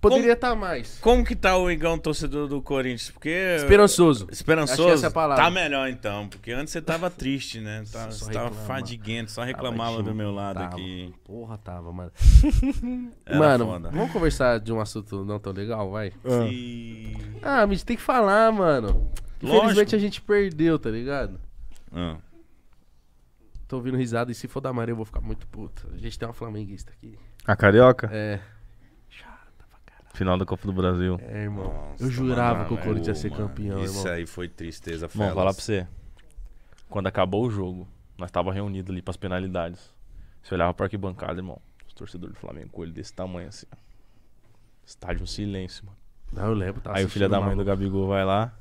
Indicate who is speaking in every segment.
Speaker 1: Poderia
Speaker 2: estar tá mais.
Speaker 1: Como que tá o Igão torcedor do Corinthians? Porque esperançoso. Esperançoso. Essa é a palavra. Tá melhor então, porque antes você tava triste, né? Tá, só você tava fadiguento, só ah, reclamava tava, do meu lado tava. aqui.
Speaker 2: Porra, tava, mano. Era mano, foda. vamos conversar de um assunto não tão legal, vai? Ah. Sim. Ah, mas tem que falar, mano. Lógico. Infelizmente a gente perdeu, tá ligado? Ah. Tô ouvindo risada e se for da Maria eu vou ficar muito puto. A gente tem uma flamenguista aqui.
Speaker 1: A carioca? É. Final da Copa do Brasil.
Speaker 2: É, irmão. Nossa, eu jurava mano, que o Corinthians ia é ser campeão, Isso irmão. aí foi
Speaker 1: tristeza, Vamos falar pra você. Quando acabou o jogo, nós tava reunido ali pras penalidades. Você olhava pra arquibancada, irmão. Os torcedores do Flamengo com ele desse tamanho assim. Estádio um silêncio, mano. Não, eu lembro. Aí o filho da mãe do Gabigol vai lá.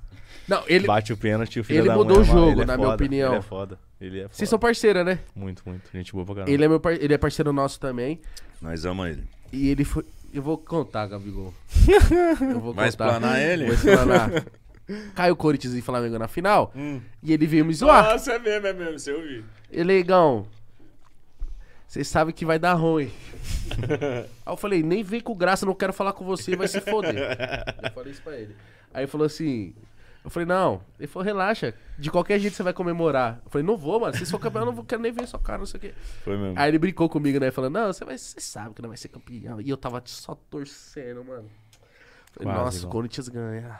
Speaker 1: Não, ele. Bate o pênalti o filho da mãe. É ele mudou o jogo, é na foda, minha opinião. Ele é foda.
Speaker 2: Ele é foda. Vocês são parceira, né?
Speaker 1: Muito, muito. Gente boa pra caramba. Ele é,
Speaker 2: meu par... ele é parceiro nosso também.
Speaker 1: Nós amamos ele.
Speaker 2: E ele foi. Eu vou contar, Gabigol. Eu vou Vai contar. explanar ele? Vou explanar. Caiu Corinthians e Flamengo na final. Hum. E ele veio me zoar.
Speaker 1: Nossa, é mesmo, é mesmo. Você ouviu.
Speaker 2: Elegão, você vocês sabem que vai dar ruim. Aí eu falei, nem vem com graça, não quero falar com você, vai se foder. eu falei isso pra ele. Aí ele falou assim, eu falei, não. Ele falou, relaxa. De qualquer jeito você vai comemorar. Eu falei, não vou, mano. Se for campeão, eu não vou, quero nem ver sua cara, não sei o quê. Foi mesmo. Aí ele brincou comigo, né? Falando, não, você, vai, você sabe que não vai ser campeão. E eu tava só torcendo, mano. Falei, Quase, nossa, igual. o Corinthians ganha.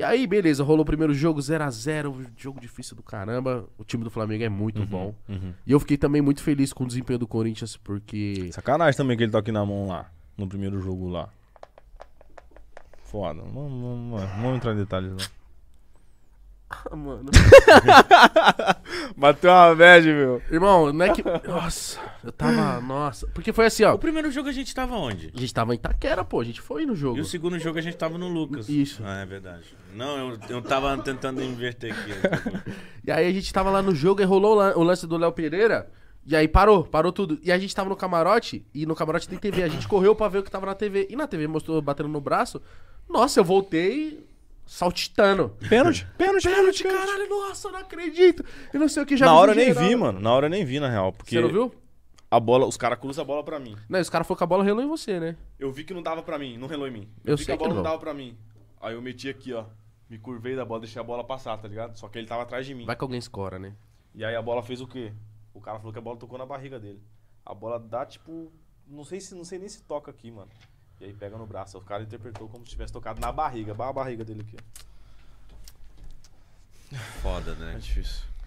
Speaker 2: E aí, beleza, rolou o primeiro jogo 0 a 0 jogo difícil do caramba. O time do Flamengo é muito uhum, bom. Uhum. E eu fiquei também muito feliz com o desempenho do Corinthians, porque. Sacanagem também que ele tá aqui na mão lá, no primeiro
Speaker 1: jogo lá. Foda. Não, não, não, não vamos entrar em detalhes, não.
Speaker 2: Ah, mano. Bateu uma bad, meu. Irmão, não é que. Nossa, eu tava. Nossa. Porque foi assim, ó. O primeiro jogo a gente tava onde? A gente tava em Itaquera, pô. A gente foi no jogo. E o segundo jogo a gente tava no Lucas. Isso. Ah, é verdade. Não, eu, eu
Speaker 1: tava tentando inverter aqui.
Speaker 2: e aí a gente tava lá no jogo e rolou o lance do Léo Pereira. E aí parou, parou tudo. E a gente tava no camarote, e no camarote tem TV. A gente correu pra ver o que tava na TV. E na TV mostrou batendo no braço. Nossa, eu voltei saltitando. Pênalti, pênalti, pênalti, caralho, nossa, não acredito. Eu não sei o que já Na hora eu nem vi,
Speaker 1: mano. Na hora eu nem vi, na real. Porque Você não viu? a bola, os caras cruzam a bola pra mim.
Speaker 2: Não, os caras foram com a bola relou em você, né? Eu
Speaker 1: vi que não dava pra mim, não relou em mim. Eu, eu vi sei que a bola que não. não dava pra mim. Aí eu meti aqui, ó. Me curvei da bola, deixei a bola passar, tá ligado? Só que ele tava atrás de mim. Vai que
Speaker 2: alguém escora, né?
Speaker 1: E aí a bola fez o quê? O cara falou que a bola tocou na barriga dele. A bola dá, tipo. Não sei se não sei nem se toca aqui, mano. E aí pega no braço. O cara interpretou como se tivesse tocado na barriga. a barriga dele aqui. Foda, né? É difícil.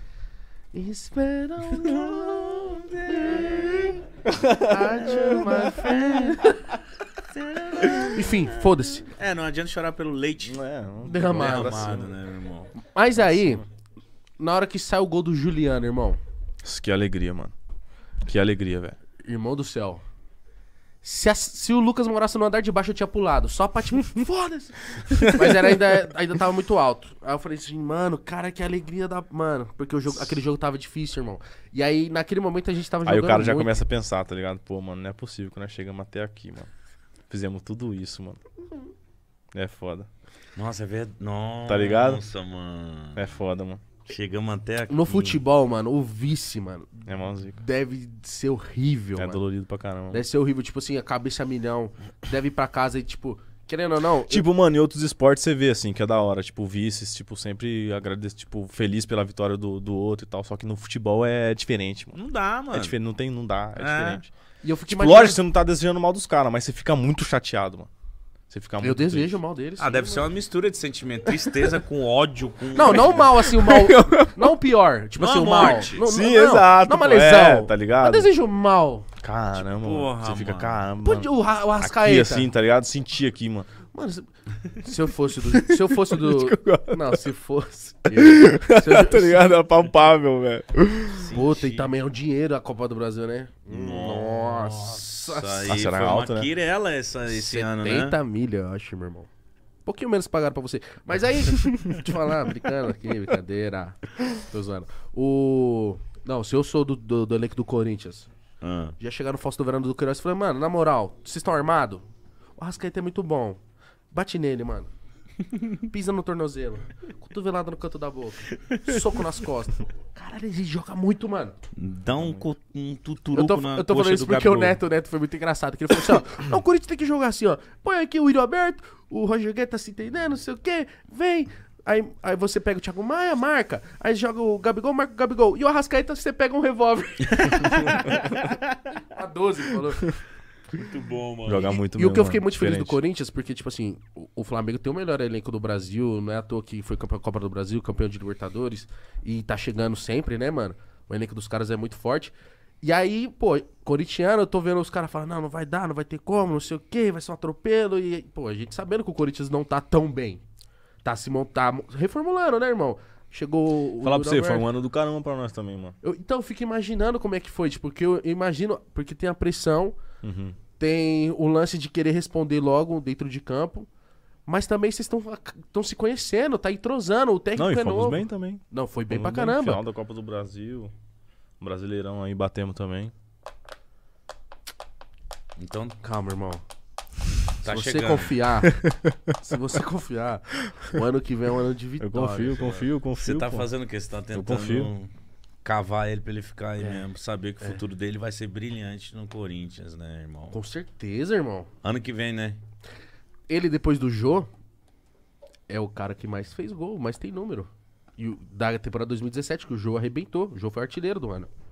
Speaker 1: Enfim, foda-se. É, não adianta chorar pelo leite é, não derramado. derramado assim, né, irmão?
Speaker 2: Mas aí, assim, na hora que sai o gol do Juliano, irmão.
Speaker 1: Que alegria, mano. Que alegria, velho.
Speaker 2: Irmão do céu. Se, a, se o Lucas morasse no andar de baixo, eu tinha pulado. Só pra tipo, foda-se. Mas era ainda, ainda tava muito alto. Aí eu falei assim, mano, cara, que alegria da. Mano, porque o jogo, aquele jogo tava difícil, irmão. E aí, naquele momento, a gente tava jogando. Aí o cara já muito. começa
Speaker 1: a pensar, tá ligado? Pô, mano, não é possível que nós chegamos até aqui, mano. Fizemos tudo isso, mano. É foda.
Speaker 2: Nossa, é verdade. Nossa, tá ligado? Nossa, mano. É foda, mano. Chegamos até aqui. No futebol, mano, o vice, mano. É malzica. Deve ser horrível, é mano. É dolorido pra caramba. Deve ser horrível, tipo assim, a cabeça é milhão. Deve ir pra casa e, tipo, querendo ou não. Tipo, eu... mano, em outros esportes você vê, assim, que é da hora. Tipo, vices,
Speaker 1: tipo, sempre agradece, tipo, feliz pela vitória do, do outro e tal. Só que no futebol é diferente, mano. Não dá, é mano. É diferente, não tem, não dá, é, é. diferente. E eu fico tipo, imaginando... Lógico, você não tá desejando mal dos caras, mas você fica muito chateado, mano. Você fica muito Eu desejo triste. o mal deles. Ah, sim, deve mano. ser uma mistura de sentimento. Tristeza com ódio, com. Não, não o mal, assim, o mal. não o pior. Tipo não assim, o mal. Não, sim, não, exato. Não é uma lesão. É, tá ligado? Eu desejo o mal. Caramba. Tipo, porra, você mano. fica, caramba. O, o Rascaeta. Aqui, assim, tá ligado? Senti aqui, mano. Mano, se...
Speaker 2: se, eu fosse do. Se eu fosse do. Não, se fosse. Eu... Se eu... tá ligado? É palpável, velho. Puta, e também é o dinheiro a Copa do Brasil, né? Nossa. Nossa, aí foi alto, uma né? quirela essa, esse ano, né? 70 milha, eu acho, meu irmão. Um pouquinho menos pagaram pra você. Mas aí, deixa eu te falar, brincando aqui, brincadeira. Tô zoando. O... Não, se eu sou do, do, do elenco do Corinthians, ah. já chegaram no Fausto do Verano do Queiroz e falei, mano, na moral, vocês estão armados? O Arrascaeta é muito bom. Bate nele, mano. Pisa no tornozelo. Cotovelada no canto da boca. Soco nas costas. Cara, ele joga muito, mano. Dá um, um tuturuco eu tô, Eu tô falando isso porque o Neto, o Neto foi muito engraçado. Que ele falou assim, ó, não, o Corinthians tem que jogar assim, ó. Põe aqui o William aberto o Roger Guedes tá se entendendo, não sei o quê. Vem, Aí, aí você pega o Thiago Maia, marca. Aí joga o Gabigol, marca o Gabigol. E o Arrascaeta, você pega um revólver. a 12, falou. Muito bom, mano. Jogar muito e, mesmo, E o que eu fiquei muito diferente. feliz do Corinthians, porque, tipo assim, o, Flamengo tem o melhor elenco do Brasil, não é à toa que foi campeão da Copa do Brasil, campeão de Libertadores, e tá chegando sempre, né, mano? O elenco dos caras é muito forte. E aí, pô, corintiano, eu tô vendo os caras falando, não, não vai dar, não vai ter como, não sei o quê, vai ser um atropelo. E, pô, a gente sabendo que o Corinthians não tá tão bem. Tá se montar, tá reformulando, né, irmão? Chegou. Falar pra você, foi um
Speaker 1: ano do caramba pra nós também, mano.
Speaker 2: Eu, então, eu fico imaginando como é que foi, tipo, porque eu imagino, porque tem a pressão Uhum. Tem o lance de querer responder logo dentro de campo. Mas também vocês estão ah, se conhecendo, tá entrosando, o técnico Não, e é novo. bem também. Não, foi bem fomos pra bem caramba. Final da
Speaker 1: Copa do Brasil, Brasileirão aí batemos também. Então, calma, irmão. Tá se você chegando. confiar,
Speaker 2: se você confiar, o ano que vem é um ano de vitória. Eu confio, confio, confio. Você tá fazendo o que Você tá tentando... Eu confio
Speaker 1: cavar ele pra ele ficar aí é. mesmo. Saber que o é. futuro dele vai ser brilhante no Corinthians, né, irmão? Com certeza, irmão. Ano que vem,
Speaker 2: né? Ele, depois do Jô, é o cara que mais fez gol, mais tem número. E da temporada 2017, que o Jô arrebentou. O Jô foi artilheiro do ano.